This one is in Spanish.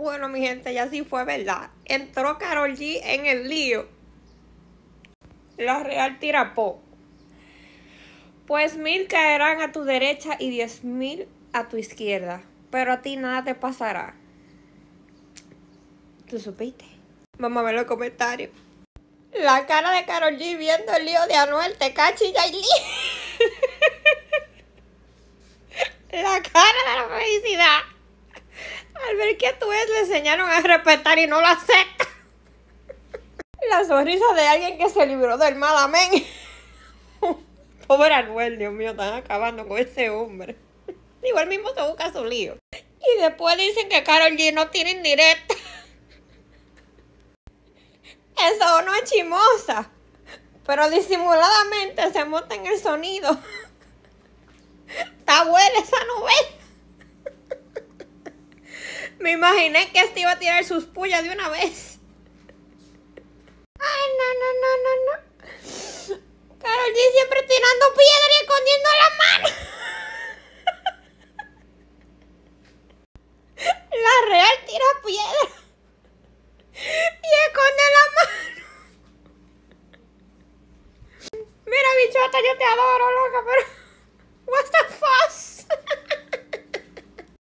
Bueno, mi gente, ya sí fue verdad. Entró Carol G en el lío. La Real tirapó. Pues mil caerán a tu derecha y diez mil a tu izquierda. Pero a ti nada te pasará. ¿Tú supiste? Vamos a ver los comentarios. La cara de Carol G viendo el lío de Anuel, Tecachi y Yailin. la cara de la felicidad. Al ver que a tú vez le enseñaron a respetar y no lo acepta. La sonrisa de alguien que se libró del mal, amén. Pobre Anuel, Dios mío, están acabando con ese hombre. Igual mismo se busca su lío. Y después dicen que Carol G no tiene indirecta. Eso no es chimosa. Pero disimuladamente se monta en el sonido. Está buena esa novela. Me imaginé que este iba a tirar sus pullas de una vez. Ay, no, no, no, no, no. Carol G siempre tirando piedra y escondiendo la mano. La real tira piedra y esconde la mano. Mira, bichota, yo te adoro, loca, pero. What the